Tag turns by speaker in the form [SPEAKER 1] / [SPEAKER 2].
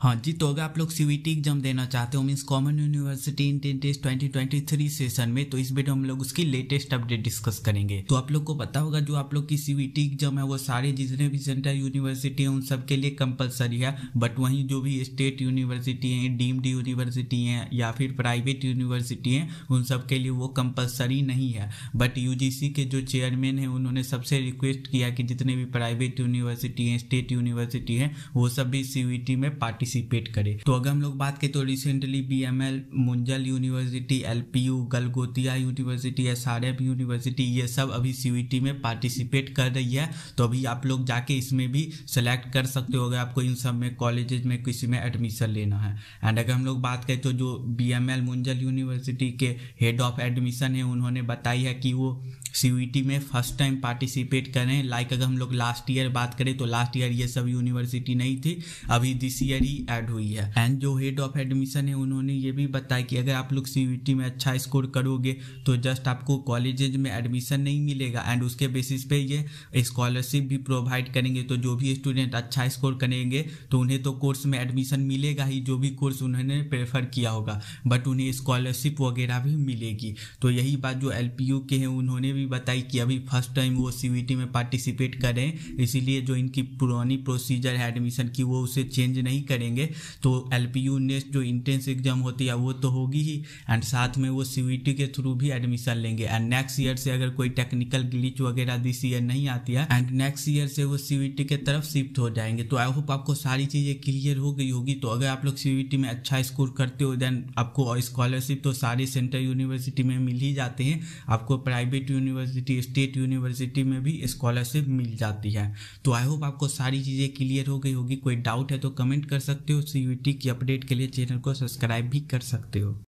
[SPEAKER 1] हाँ जी तो अगर आप लोग सी एग्जाम देना चाहते हो means common university entrance test twenty twenty three session में तो इस वीडियो में हम लोग उसकी लेटेस्ट अपडेट डिस्कस करेंगे तो आप लोग को पता होगा जो आप लोग की सी एग्जाम है वो सारे जितने भी सेंट्रल यूनिवर्सिटी है उन सब के लिए कंपलसरी है बट वहीं जो भी स्टेट यूनिवर्सिटी है डीम्ड यूनिवर्सिटी है या फिर प्राइवेट यूनिवर्सिटी है उन सब के लिए वो कंपलसरी नहीं है बट यू के जो चेयरमैन है उन्होंने सबसे रिक्वेस्ट किया कि जितने भी प्राइवेट यूनिवर्सिटी है स्टेट यूनिवर्सिटी है वो सब भी सी में पार्टी पार्टिसिपेट करे तो अगर हम लोग बात करें तो recently B M L Munjal university L P U Galgotia university S R F university ये सब अभी सी ई टी में पार्टिसिपेट कर रही है तो अभी आप लोग जाके इसमें भी सेलेक्ट कर सकते हो अगर आपको इन सब में कॉलेज में किसी में एडमिशन लेना है एंड अगर हम लोग बात करें तो जो B M L Munjal university के हेड ऑफ एडमिशन है उन्होंने बताई है कि वो सी में फर्स्ट टाइम पार्टिसिपेट करें लाइक अगर हम लोग लास्ट ईयर बात करें तो लास्ट ईयर ये सब यूनिवर्सिटी नहीं थी अभी दिस ईयर ही ऐड हुई है एंड जो हेड ऑफ एडमिशन है उन्होंने ये भी बताया कि अगर आप लोग सी में अच्छा स्कोर करोगे तो जस्ट आपको कॉलेजेज में एडमिशन नहीं मिलेगा एंड उसके बेसिस पे ये स्कॉलरशिप भी प्रोवाइड करेंगे तो जो भी स्टूडेंट अच्छा स्कोर करेंगे तो उन्हें तो कोर्स में एडमिशन मिलेगा ही जो भी कोर्स उन्होंने प्रेफर किया होगा बट उन्हें स्कॉलरशिप वगैरह भी मिलेगी तो यही बात जो एल के हैं उन्होंने भी भी बताई कि अभी फर्स्ट टाइम वो सी में पार्टिसिपेट करें इसीलिए जो इनकी पुरानी प्रोसीजर है एडमिशन की वो उसे चेंज नहीं करेंगे तो एल नेक्स्ट जो इंट्रेंस एग्जाम होती है वो तो होगी ही एंड साथ में वो सी के थ्रू भी एडमिशन लेंगे एंड नेक्स्ट ईयर से अगर कोई टेक्निकल ग्लीच वगैरह दिस ईयर नहीं आती है एंड नेक्स्ट ईयर से वो सी के तरफ शिफ्ट हो जाएंगे तो आई होप आपको सारी चीज़ें क्लियर हो गई होगी तो अगर आप लोग सी में अच्छा स्कोर करते हो देन आपको स्कॉलरशिप तो सारी सेंट्रल यूनिवर्सिटी में मिल ही जाते हैं आपको private university university state university में भी स्कॉलरशिप मिल जाती है तो आई होप आपको सारी चीज़ें क्लियर हो गई होगी कोई डाउट है तो कमेंट कर सकते हो सी की अपडेट के लिए चैनल को सब्सक्राइब भी कर सकते हो